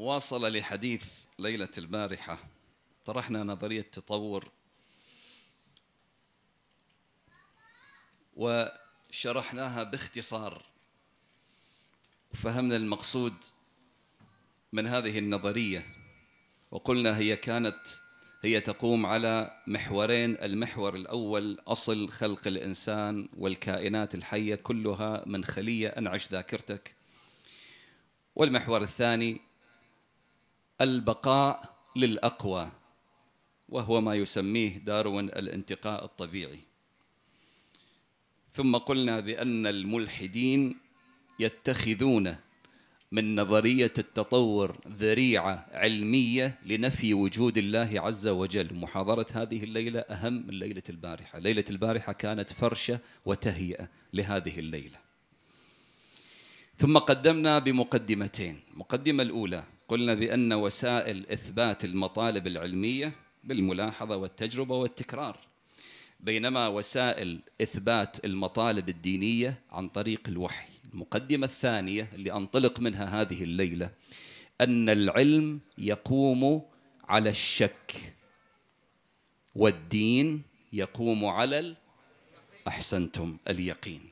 مواصلة لحديث ليلة البارحة طرحنا نظرية تطور وشرحناها باختصار وفهمنا المقصود من هذه النظرية وقلنا هي كانت هي تقوم على محورين المحور الأول أصل خلق الإنسان والكائنات الحية كلها من خلية أنعش ذاكرتك والمحور الثاني البقاء للأقوى وهو ما يسميه داروين الانتقاء الطبيعي ثم قلنا بأن الملحدين يتخذون من نظرية التطور ذريعة علمية لنفي وجود الله عز وجل محاضرة هذه الليلة أهم من ليلة البارحة ليلة البارحة كانت فرشة وتهيئة لهذه الليلة ثم قدمنا بمقدمتين المقدمة الأولى قلنا بأن وسائل إثبات المطالب العلمية بالملاحظة والتجربة والتكرار بينما وسائل إثبات المطالب الدينية عن طريق الوحي المقدمة الثانية اللي أنطلق منها هذه الليلة أن العلم يقوم على الشك والدين يقوم على أحسنتم اليقين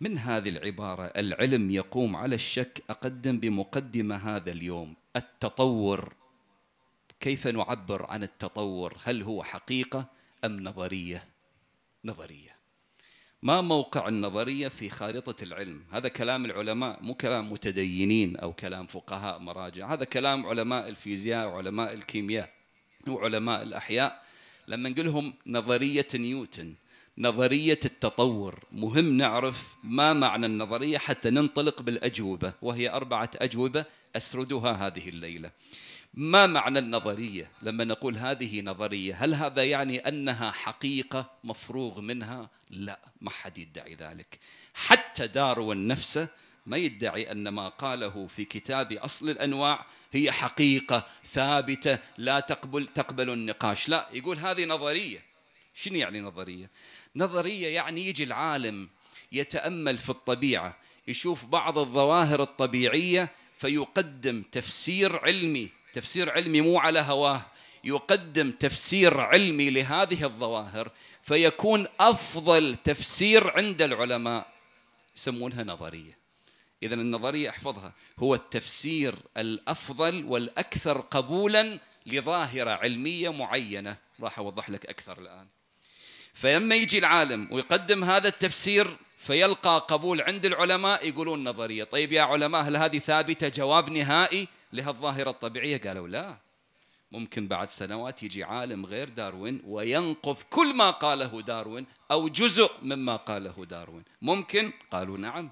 من هذه العبارة العلم يقوم على الشك أقدم بمقدمة هذا اليوم التطور كيف نعبر عن التطور هل هو حقيقة أم نظرية نظرية ما موقع النظرية في خارطة العلم هذا كلام العلماء مو كلام متدينين أو كلام فقهاء مراجع هذا كلام علماء الفيزياء وعلماء الكيمياء وعلماء الأحياء لما نقول لهم نظرية نيوتن نظرية التطور مهم نعرف ما معنى النظرية حتى ننطلق بالأجوبة وهي أربعة أجوبة أسردها هذه الليلة ما معنى النظرية لما نقول هذه نظرية هل هذا يعني أنها حقيقة مفروغ منها لا ما حد يدعي ذلك حتى داروين نفسه ما يدعي أن ما قاله في كتاب أصل الأنواع هي حقيقة ثابتة لا تقبل تقبل النقاش لا يقول هذه نظرية شنو يعني نظرية؟ نظرية يعني يجي العالم يتأمل في الطبيعة يشوف بعض الظواهر الطبيعية فيقدم تفسير علمي تفسير علمي مو على هواه يقدم تفسير علمي لهذه الظواهر فيكون أفضل تفسير عند العلماء يسمونها نظرية إذا النظرية احفظها هو التفسير الأفضل والأكثر قبولا لظاهرة علمية معينة راح أوضح لك أكثر الآن فلما يجي العالم ويقدم هذا التفسير فيلقى قبول عند العلماء يقولون نظريه طيب يا علماء هل هذه ثابته جواب نهائي لهالظاهره الطبيعيه قالوا لا ممكن بعد سنوات يجي عالم غير داروين وينقض كل ما قاله داروين او جزء مما قاله داروين ممكن قالوا نعم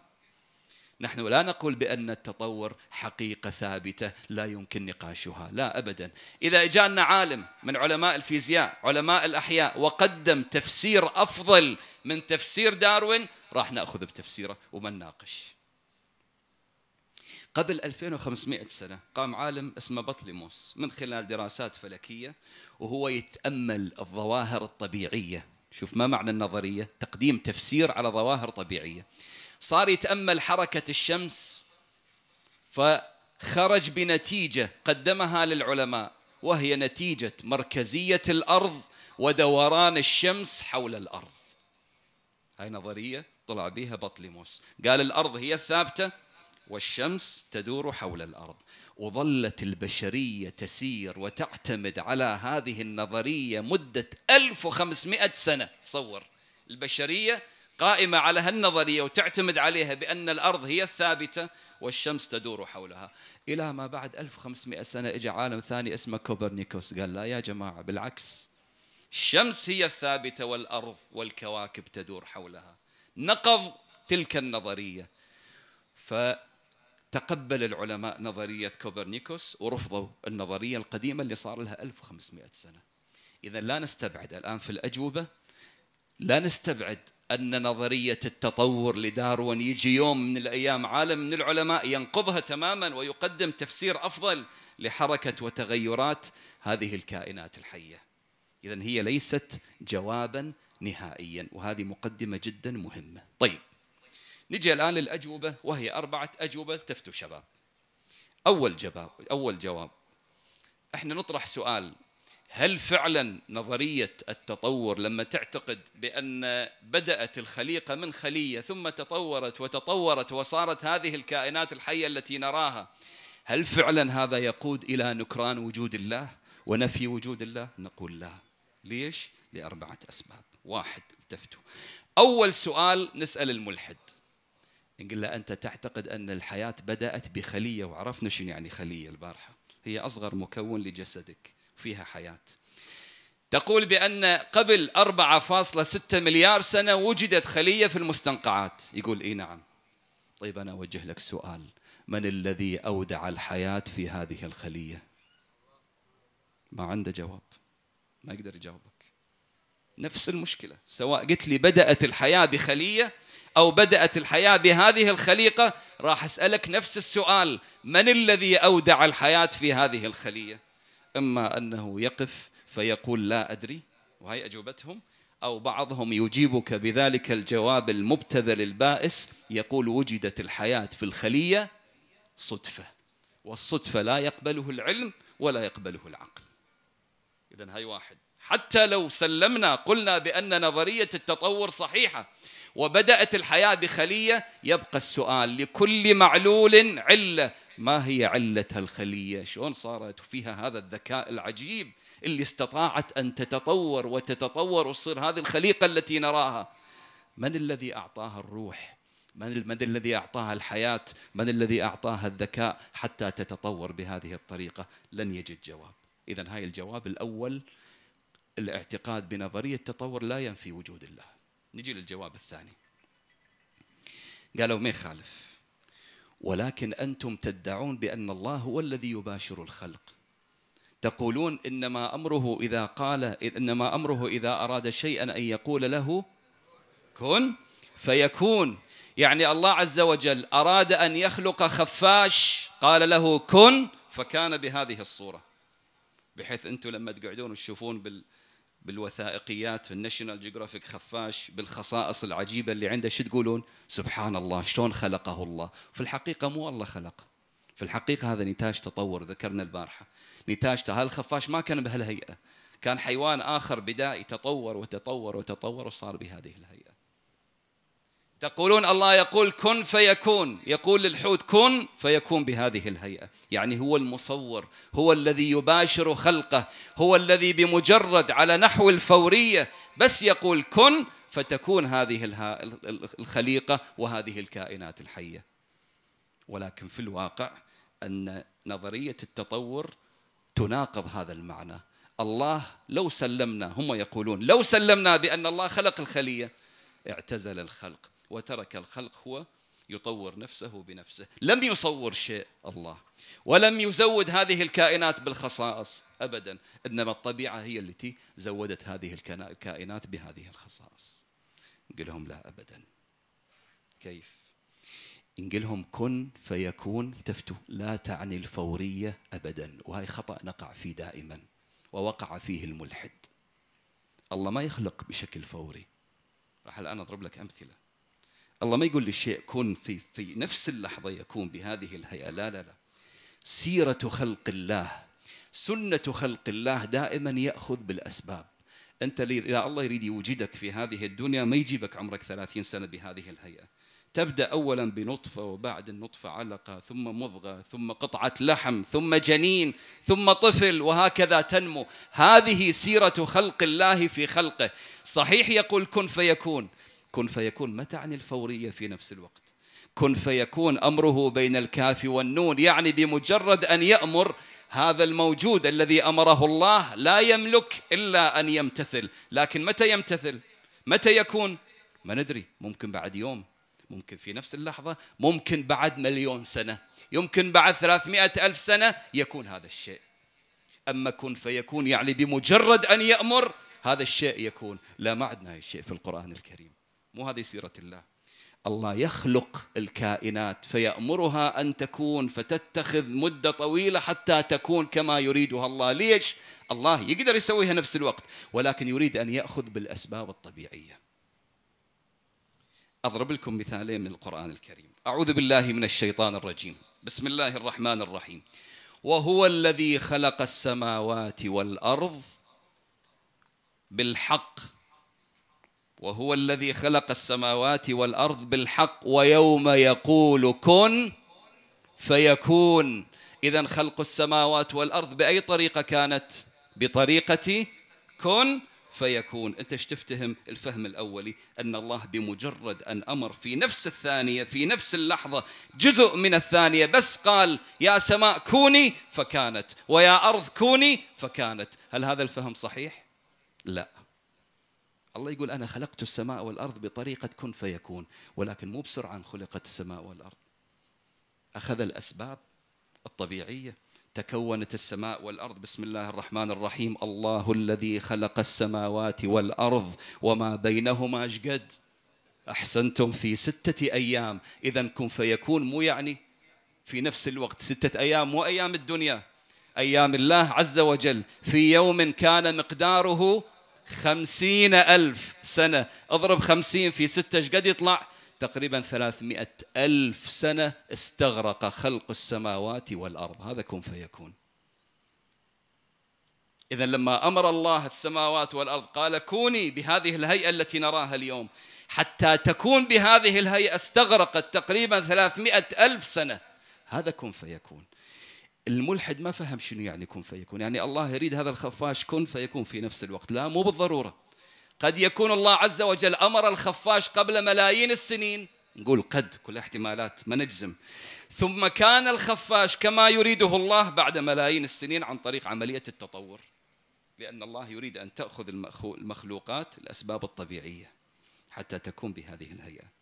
نحن لا نقول بأن التطور حقيقة ثابتة لا يمكن نقاشها لا أبدا إذا جاءنا عالم من علماء الفيزياء علماء الأحياء وقدم تفسير أفضل من تفسير داروين راح نأخذ بتفسيره وما نناقش قبل 2500 سنة قام عالم اسمه بطليموس من خلال دراسات فلكية وهو يتأمل الظواهر الطبيعية شوف ما معنى النظرية تقديم تفسير على ظواهر طبيعية صار يتأمل حركة الشمس فخرج بنتيجة قدمها للعلماء وهي نتيجة مركزية الأرض ودوران الشمس حول الأرض هاي نظرية طلع بها بطليموس قال الأرض هي الثابتة والشمس تدور حول الأرض وظلت البشرية تسير وتعتمد على هذه النظرية مدة 1500 سنة تصور البشرية قائمة على هالنظرية وتعتمد عليها بأن الأرض هي الثابتة والشمس تدور حولها إلى ما بعد 1500 سنة إجا عالم ثاني اسمه كوبرنيكوس قال لا يا جماعة بالعكس الشمس هي الثابتة والأرض والكواكب تدور حولها نقض تلك النظرية فتقبل العلماء نظرية كوبرنيكوس ورفضوا النظرية القديمة اللي صار لها 1500 سنة إذا لا نستبعد الآن في الأجوبة لا نستبعد أن نظرية التطور لداروين يجي يوم من الأيام عالم من العلماء ينقضها تماما ويقدم تفسير أفضل لحركة وتغيرات هذه الكائنات الحية إذا هي ليست جوابا نهائيا وهذه مقدمة جدا مهمة طيب نجي الآن للأجوبة وهي أربعة أجوبة التفتوا شباب أول جواب أول جواب احنا نطرح سؤال هل فعلا نظريه التطور لما تعتقد بان بدات الخليقه من خليه ثم تطورت وتطورت وصارت هذه الكائنات الحيه التي نراها هل فعلا هذا يقود الى نكران وجود الله ونفي وجود الله نقول لا ليش لاربعه اسباب واحد التفتوا اول سؤال نسال الملحد نقول له انت تعتقد ان الحياه بدات بخليه وعرفنا شنو يعني خليه البارحه هي اصغر مكون لجسدك فيها حياة تقول بأن قبل 4.6 مليار سنة وجدت خلية في المستنقعات يقول إي نعم طيب أنا أوجه لك سؤال من الذي أودع الحياة في هذه الخلية ما عنده جواب ما يقدر يجاوبك نفس المشكلة سواء قلت لي بدأت الحياة بخلية أو بدأت الحياة بهذه الخليقة راح أسألك نفس السؤال من الذي أودع الحياة في هذه الخلية إما أنه يقف فيقول لا أدري وهي أجوبتهم أو بعضهم يجيبك بذلك الجواب المبتذل البائس يقول وجدت الحياة في الخلية صدفة والصدفة لا يقبله العلم ولا يقبله العقل إذا هاي واحد حتى لو سلمنا قلنا بأن نظرية التطور صحيحة وبدأت الحياة بخلية يبقى السؤال لكل معلول علة ما هي علة الخلية شلون صارت وفيها هذا الذكاء العجيب اللي استطاعت أن تتطور وتتطور وتصير هذه الخليقة التي نراها من الذي أعطاها الروح من من الذي اعطاها الحياه؟ من الذي اعطاها الذكاء حتى تتطور بهذه الطريقه؟ لن يجد جواب. اذا هاي الجواب الاول الاعتقاد بنظريه التطور لا ينفي وجود الله. نجي للجواب الثاني. قالوا ما يخالف ولكن انتم تدعون بان الله هو الذي يباشر الخلق. تقولون انما امره اذا قال انما امره اذا اراد شيئا ان يقول له كن فيكون يعني الله عز وجل اراد ان يخلق خفاش قال له كن فكان بهذه الصوره بحيث انتم لما تقعدون وتشوفون بال بالوثائقيات الناشونال جيوغرافيك خفاش بالخصائص العجيبه اللي عنده شو تقولون؟ سبحان الله شلون خلقه الله؟ في الحقيقه مو الله خلقه. في الحقيقه هذا نتاج تطور ذكرنا البارحه. نتاج هذا الخفاش ما كان بهالهيئه. كان حيوان اخر بدائي تطور وتطور وتطور وصار بهذه الهيئه. تقولون الله يقول كن فيكون يقول للحوت كن فيكون بهذه الهيئة يعني هو المصور هو الذي يباشر خلقه هو الذي بمجرد على نحو الفورية بس يقول كن فتكون هذه الخليقة وهذه الكائنات الحية ولكن في الواقع أن نظرية التطور تناقض هذا المعنى الله لو سلمنا هم يقولون لو سلمنا بأن الله خلق الخلية اعتزل الخلق وترك الخلق هو يطور نفسه بنفسه لم يصور شيء الله ولم يزود هذه الكائنات بالخصائص ابدا انما الطبيعه هي التي زودت هذه الكائنات بهذه الخصائص نقول لهم لا ابدا كيف نقول لهم كن فيكون التفتوا لا تعني الفوريه ابدا وهي خطا نقع فيه دائما ووقع فيه الملحد الله ما يخلق بشكل فوري راح الان اضرب لك امثله الله ما يقول للشيء كن في في نفس اللحظه يكون بهذه الهيئه لا لا لا سيره خلق الله سنه خلق الله دائما ياخذ بالاسباب انت اذا الله يريد يوجدك في هذه الدنيا ما يجيبك عمرك 30 سنه بهذه الهيئه تبدا اولا بنطفه وبعد النطفه علقه ثم مضغه ثم قطعه لحم ثم جنين ثم طفل وهكذا تنمو هذه سيره خلق الله في خلقه صحيح يقول كن فيكون كن فيكون ما تعني الفورية في نفس الوقت كن فيكون أمره بين الكاف والنون يعني بمجرد أن يأمر هذا الموجود الذي أمره الله لا يملك إلا أن يمتثل لكن متى يمتثل متى يكون ما ندري ممكن بعد يوم ممكن في نفس اللحظة ممكن بعد مليون سنة يمكن بعد ثلاثمائة ألف سنة يكون هذا الشيء أما كن فيكون يعني بمجرد أن يأمر هذا الشيء يكون لا ما عندنا الشيء في القرآن الكريم مو هذه سيرة الله الله يخلق الكائنات فيأمرها أن تكون فتتخذ مدة طويلة حتى تكون كما يريدها الله ليش؟ الله يقدر يسويها نفس الوقت ولكن يريد أن يأخذ بالأسباب الطبيعية أضرب لكم مثالين من القرآن الكريم أعوذ بالله من الشيطان الرجيم بسم الله الرحمن الرحيم وهو الذي خلق السماوات والأرض بالحق وهو الذي خلق السماوات والارض بالحق ويوم يقول كن فيكون اذا خلق السماوات والارض باي طريقه كانت بطريقه كن فيكون انت ايش تفتهم الفهم الاولي ان الله بمجرد ان امر في نفس الثانيه في نفس اللحظه جزء من الثانيه بس قال يا سماء كوني فكانت ويا ارض كوني فكانت هل هذا الفهم صحيح لا الله يقول أنا خلقت السماء والأرض بطريقة كن فيكون ولكن مو بسرعة خلقت السماء والأرض أخذ الأسباب الطبيعية تكونت السماء والارض بسم الله الرحمن الرحيم الله الذي خلق السماوات والارض وما بينهما اشقد احسنتم في سته ايام اذا كن فيكون مو يعني في نفس الوقت سته ايام مو ايام الدنيا ايام الله عز وجل في يوم كان مقداره خمسين ألف سنة اضرب خمسين في ستة قد يطلع تقريبا ثلاثمائة ألف سنة استغرق خلق السماوات والأرض هذا كن فيكون إذا لما أمر الله السماوات والأرض قال كوني بهذه الهيئة التي نراها اليوم حتى تكون بهذه الهيئة استغرقت تقريبا ثلاثمائة ألف سنة هذا كن فيكون الملحد ما فهم شنو يعني كن فيكون يعني الله يريد هذا الخفاش كن فيكون في نفس الوقت لا مو بالضرورة قد يكون الله عز وجل أمر الخفاش قبل ملايين السنين نقول قد كل احتمالات ما نجزم ثم كان الخفاش كما يريده الله بعد ملايين السنين عن طريق عملية التطور لأن الله يريد أن تأخذ المخلوقات الأسباب الطبيعية حتى تكون بهذه الهيئة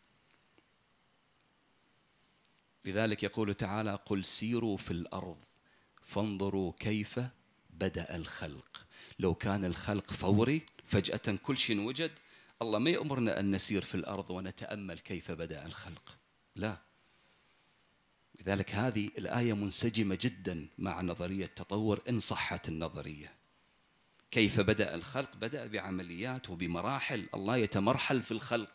لذلك يقول تعالى قل سيروا في الأرض فانظروا كيف بدأ الخلق لو كان الخلق فوري فجأة كل شيء وجد الله ما يأمرنا أن نسير في الأرض ونتأمل كيف بدأ الخلق لا لذلك هذه الآية منسجمة جدا مع نظرية التطور إن صحت النظرية كيف بدأ الخلق بدأ بعمليات وبمراحل الله يتمرحل في الخلق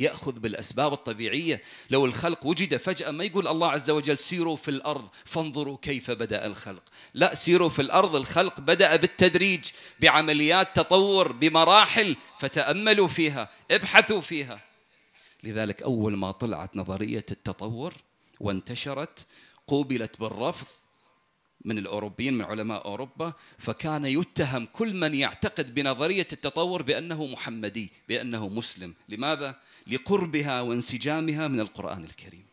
يأخذ بالأسباب الطبيعية لو الخلق وجد فجأة ما يقول الله عز وجل سيروا في الأرض فانظروا كيف بدأ الخلق لا سيروا في الأرض الخلق بدأ بالتدريج بعمليات تطور بمراحل فتأملوا فيها ابحثوا فيها لذلك أول ما طلعت نظرية التطور وانتشرت قوبلت بالرفض من الأوروبيين من علماء أوروبا فكان يتهم كل من يعتقد بنظرية التطور بأنه محمدي بأنه مسلم لماذا؟ لقربها وانسجامها من القرآن الكريم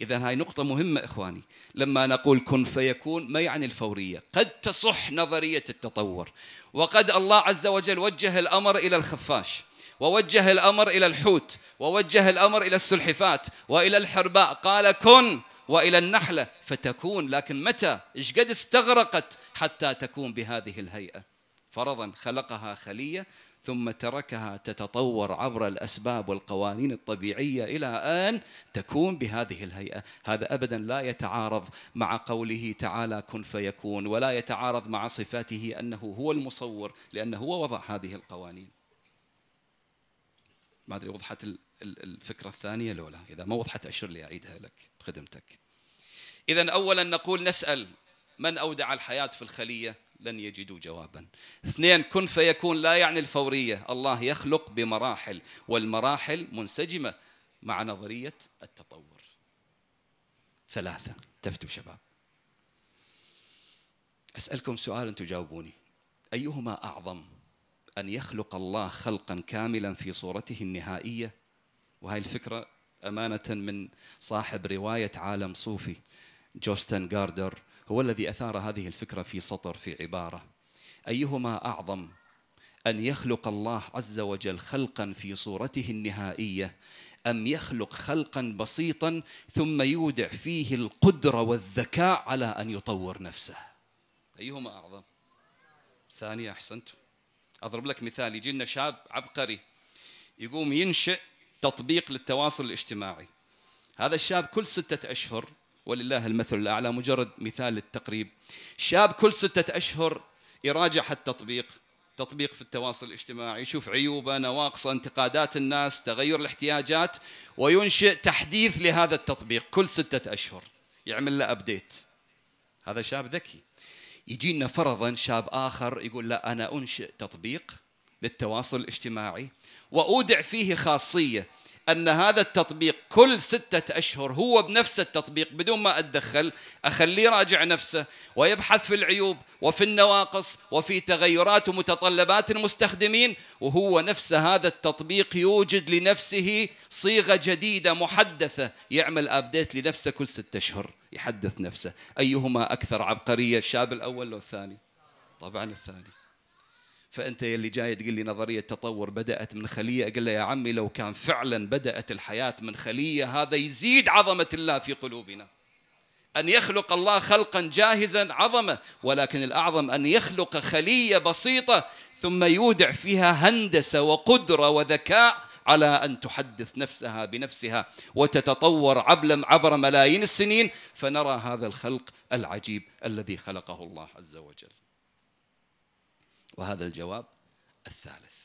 إذا هاي نقطة مهمة إخواني لما نقول كن فيكون ما يعني الفورية قد تصح نظرية التطور وقد الله عز وجل وجه الأمر إلى الخفاش ووجه الأمر إلى الحوت ووجه الأمر إلى السلحفات وإلى الحرباء قال كن والى النحله فتكون لكن متى ايش قد استغرقت حتى تكون بهذه الهيئه فرضا خلقها خليه ثم تركها تتطور عبر الاسباب والقوانين الطبيعيه الى ان تكون بهذه الهيئه، هذا ابدا لا يتعارض مع قوله تعالى كن فيكون ولا يتعارض مع صفاته انه هو المصور لانه هو وضع هذه القوانين. ما ادري وضحت الفكره الثانيه لو لا، اذا ما وضحت اشر لي اعيدها لك بخدمتك. إذا أولا نقول نسأل من أودع الحياة في الخلية لن يجدوا جوابا اثنين كن فيكون لا يعني الفورية الله يخلق بمراحل والمراحل منسجمة مع نظرية التطور ثلاثة تفتوا شباب أسألكم سؤالا تجاوبوني أيهما أعظم أن يخلق الله خلقا كاملا في صورته النهائية وهذه الفكرة أمانة من صاحب رواية عالم صوفي جوستن جاردر هو الذي أثار هذه الفكرة في سطر في عبارة أيهما أعظم أن يخلق الله عز وجل خلقا في صورته النهائية أم يخلق خلقا بسيطا ثم يودع فيه القدرة والذكاء على أن يطور نفسه أيهما أعظم ثانية أحسنت أضرب لك مثال يجي لنا شاب عبقري يقوم ينشئ تطبيق للتواصل الاجتماعي هذا الشاب كل ستة أشهر ولله المثل الأعلى مجرد مثال للتقريب شاب كل ستة أشهر يراجع التطبيق تطبيق في التواصل الاجتماعي يشوف عيوبه نواقصه انتقادات الناس تغير الاحتياجات وينشئ تحديث لهذا التطبيق كل ستة أشهر يعمل له أبديت هذا شاب ذكي يجينا فرضا شاب آخر يقول لا أنا أنشئ تطبيق للتواصل الاجتماعي وأودع فيه خاصية أن هذا التطبيق كل ستة أشهر هو بنفس التطبيق بدون ما أتدخل أخليه راجع نفسه ويبحث في العيوب وفي النواقص وفي تغيرات ومتطلبات المستخدمين وهو نفس هذا التطبيق يوجد لنفسه صيغة جديدة محدثة يعمل أبديت لنفسه كل ستة أشهر يحدث نفسه أيهما أكثر عبقرية الشاب الأول أو الثاني طبعا الثاني فانت يلي جاي تقول لي نظريه التطور بدات من خليه اقول له يا عمي لو كان فعلا بدات الحياه من خليه هذا يزيد عظمه الله في قلوبنا ان يخلق الله خلقا جاهزا عظمه ولكن الاعظم ان يخلق خليه بسيطه ثم يودع فيها هندسه وقدره وذكاء على ان تحدث نفسها بنفسها وتتطور عبر ملايين السنين فنرى هذا الخلق العجيب الذي خلقه الله عز وجل وهذا الجواب الثالث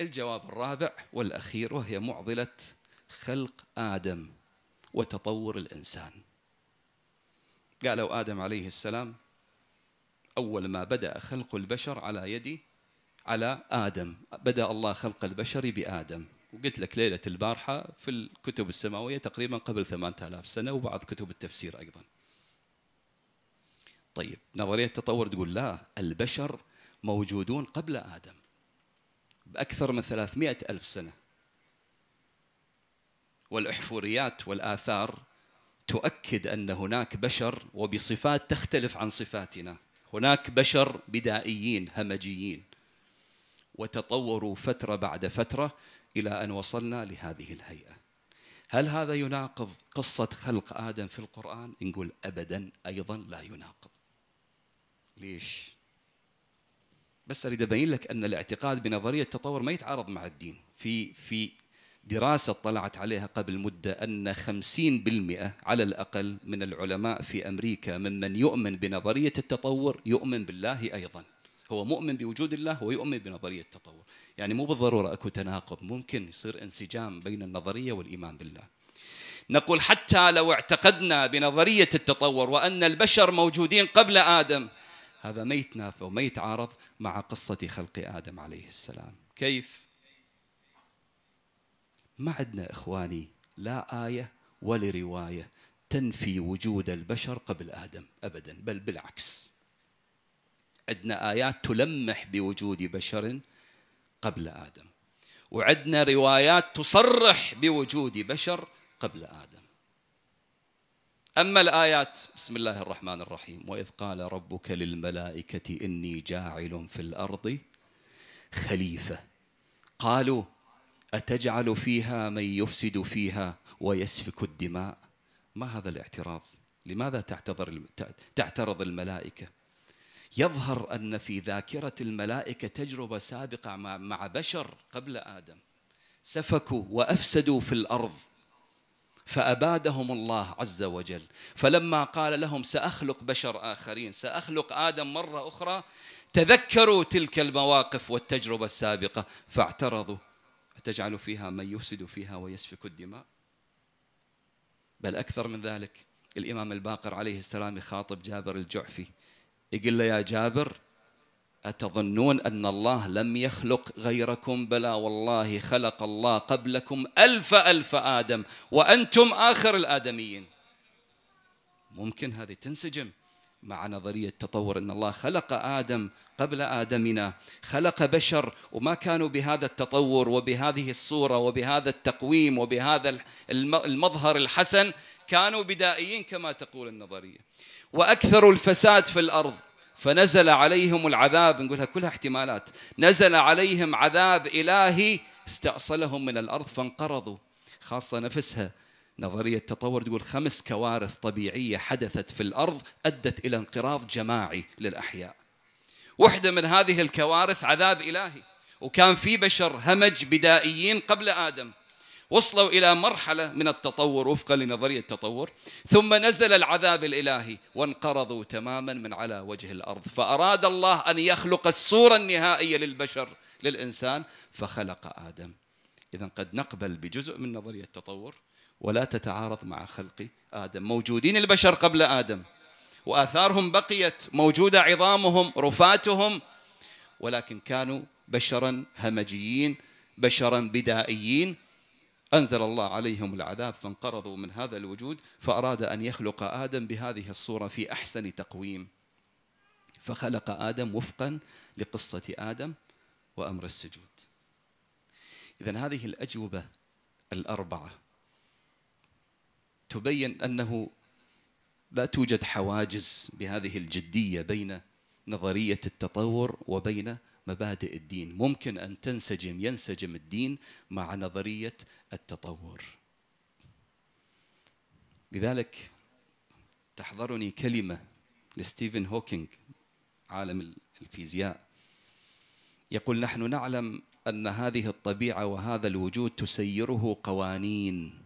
الجواب الرابع والأخير وهي معضلة خلق آدم وتطور الإنسان قالوا آدم عليه السلام أول ما بدأ خلق البشر على يدي على آدم بدأ الله خلق البشر بآدم وقلت لك ليلة البارحة في الكتب السماوية تقريبا قبل 8000 سنة وبعض كتب التفسير أيضا طيب نظريه التطور تقول لا البشر موجودون قبل ادم باكثر من 300 الف سنه والاحفوريات والاثار تؤكد ان هناك بشر وبصفات تختلف عن صفاتنا هناك بشر بدائيين همجيين وتطوروا فتره بعد فتره الى ان وصلنا لهذه الهيئه هل هذا يناقض قصه خلق ادم في القران نقول ابدا ايضا لا يناقض ليش؟ بس اريد ابين لك ان الاعتقاد بنظريه التطور ما يتعارض مع الدين في في دراسه طلعت عليها قبل مده ان 50% على الاقل من العلماء في امريكا ممن يؤمن بنظريه التطور يؤمن بالله ايضا هو مؤمن بوجود الله ويؤمن بنظريه التطور يعني مو بالضروره اكو تناقض ممكن يصير انسجام بين النظريه والايمان بالله نقول حتى لو اعتقدنا بنظريه التطور وان البشر موجودين قبل ادم هذا ما يتنافى وما يتعارض مع قصة خلق آدم عليه السلام كيف؟ ما عندنا إخواني لا آية ولا رواية تنفي وجود البشر قبل آدم أبدا بل بالعكس عندنا آيات تلمح بوجود بشر قبل آدم وعندنا روايات تصرح بوجود بشر قبل آدم أما الآيات بسم الله الرحمن الرحيم وإذ قال ربك للملائكة إني جاعل في الأرض خليفة قالوا أتجعل فيها من يفسد فيها ويسفك الدماء ما هذا الاعتراض لماذا تعتذر تعترض الملائكة يظهر أن في ذاكرة الملائكة تجربة سابقة مع بشر قبل آدم سفكوا وأفسدوا في الأرض فأبادهم الله عز وجل فلما قال لهم سأخلق بشر آخرين سأخلق آدم مرة أخرى تذكروا تلك المواقف والتجربة السابقة فاعترضوا تجعل فيها من يفسد فيها ويسفك الدماء بل أكثر من ذلك الإمام الباقر عليه السلام يخاطب جابر الجعفي يقول له يا جابر أتظنون أن الله لم يخلق غيركم بلى والله خلق الله قبلكم ألف ألف آدم وأنتم آخر الآدميين ممكن هذه تنسجم مع نظرية التطور أن الله خلق آدم قبل آدمنا خلق بشر وما كانوا بهذا التطور وبهذه الصورة وبهذا التقويم وبهذا المظهر الحسن كانوا بدائيين كما تقول النظرية وأكثر الفساد في الأرض فنزل عليهم العذاب نقولها كلها احتمالات نزل عليهم عذاب إلهي استأصلهم من الأرض فانقرضوا خاصة نفسها نظرية التطور تقول خمس كوارث طبيعية حدثت في الأرض أدت إلى انقراض جماعي للأحياء واحدة من هذه الكوارث عذاب إلهي وكان في بشر همج بدائيين قبل آدم وصلوا إلى مرحلة من التطور وفقا لنظرية التطور ثم نزل العذاب الإلهي وانقرضوا تماما من على وجه الأرض فأراد الله أن يخلق الصورة النهائية للبشر للإنسان فخلق آدم إذا قد نقبل بجزء من نظرية التطور ولا تتعارض مع خلق آدم موجودين البشر قبل آدم وآثارهم بقيت موجودة عظامهم رفاتهم ولكن كانوا بشرا همجيين بشرا بدائيين أنزل الله عليهم العذاب فانقرضوا من هذا الوجود فأراد أن يخلق آدم بهذه الصورة في أحسن تقويم فخلق آدم وفقا لقصة آدم وأمر السجود إذا هذه الأجوبة الأربعة تبين أنه لا توجد حواجز بهذه الجدية بين نظرية التطور وبين مبادئ الدين ممكن أن تنسجم ينسجم الدين مع نظرية التطور لذلك تحضرني كلمة لستيفن هوكينج عالم الفيزياء يقول نحن نعلم أن هذه الطبيعة وهذا الوجود تسيره قوانين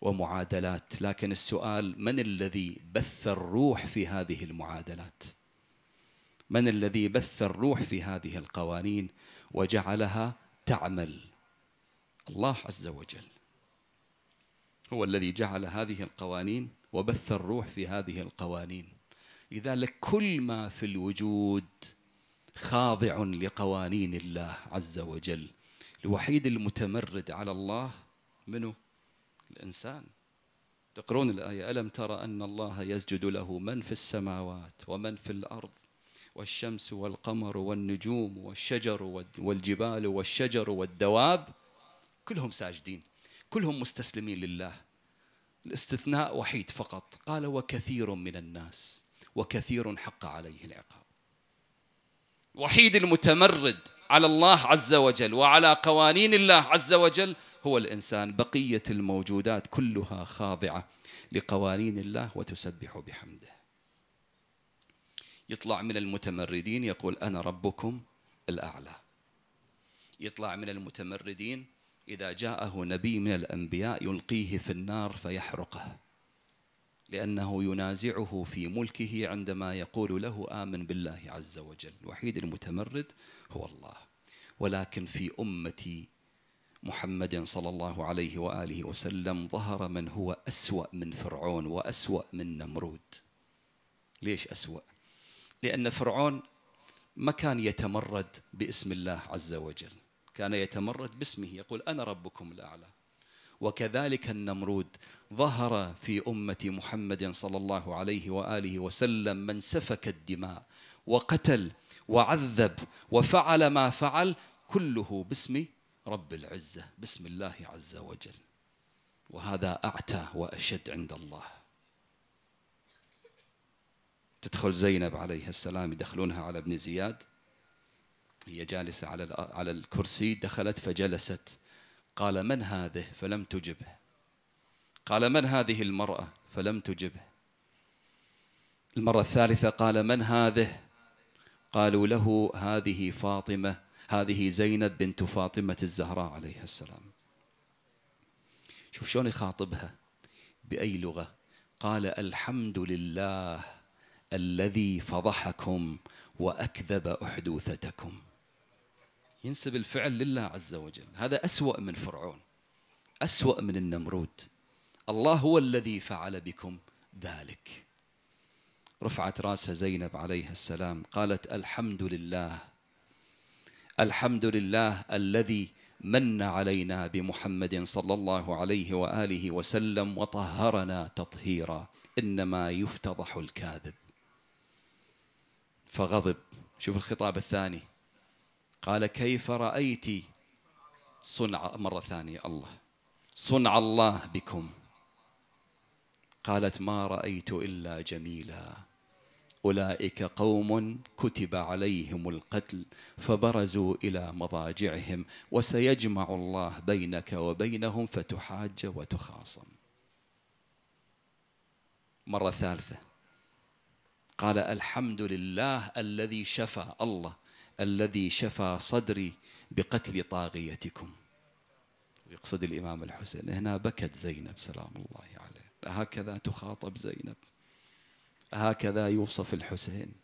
ومعادلات لكن السؤال من الذي بث الروح في هذه المعادلات من الذي بث الروح في هذه القوانين وجعلها تعمل الله عز وجل هو الذي جعل هذه القوانين وبث الروح في هذه القوانين لذلك كل ما في الوجود خاضع لقوانين الله عز وجل الوحيد المتمرد على الله منه الإنسان تقرون الآية ألم ترى أن الله يسجد له من في السماوات ومن في الأرض والشمس والقمر والنجوم والشجر والجبال والشجر والدواب كلهم ساجدين كلهم مستسلمين لله الاستثناء وحيد فقط قال وكثير من الناس وكثير حق عليه العقاب وحيد المتمرد على الله عز وجل وعلى قوانين الله عز وجل هو الانسان بقيه الموجودات كلها خاضعه لقوانين الله وتسبح بحمده يطلع من المتمردين يقول أنا ربكم الأعلى يطلع من المتمردين إذا جاءه نبي من الأنبياء يلقيه في النار فيحرقه لأنه ينازعه في ملكه عندما يقول له آمن بالله عز وجل الوحيد المتمرد هو الله ولكن في أمتي محمد صلى الله عليه وآله وسلم ظهر من هو أسوأ من فرعون وأسوأ من نمرود ليش أسوأ؟ لأن فرعون ما كان يتمرد باسم الله عز وجل كان يتمرد باسمه يقول أنا ربكم الأعلى وكذلك النمرود ظهر في أمة محمد صلى الله عليه وآله وسلم من سفك الدماء وقتل وعذب وفعل ما فعل كله باسم رب العزة باسم الله عز وجل وهذا أعتى وأشد عند الله تدخل زينب عليها السلام يدخلونها على ابن زياد هي جالسة على على الكرسي دخلت فجلست قال من هذه فلم تجبه قال من هذه المرأة فلم تجبه المرة الثالثة قال من هذه قالوا له هذه فاطمة هذه زينب بنت فاطمة الزهراء عليها السلام شوف شلون يخاطبها بأي لغة قال الحمد لله الذي فضحكم وأكذب أحدوثتكم ينسب الفعل لله عز وجل هذا أسوأ من فرعون أسوأ من النمرود الله هو الذي فعل بكم ذلك رفعت راسها زينب عليها السلام قالت الحمد لله الحمد لله الذي من علينا بمحمد صلى الله عليه واله وسلم وطهرنا تطهيرا انما يفتضح الكاذب فغضب شوف الخطاب الثاني قال كيف رأيت صنع مرة ثانية الله صنع الله بكم قالت ما رأيت إلا جميلا أولئك قوم كتب عليهم القتل فبرزوا إلى مضاجعهم وسيجمع الله بينك وبينهم فتحاج وتخاصم مرة ثالثة قال الحمد لله الذي شفى الله الذي شفى صدري بقتل طاغيتكم يقصد الإمام الحسين هنا بكت زينب سلام الله عليه هكذا تخاطب زينب هكذا يوصف الحسين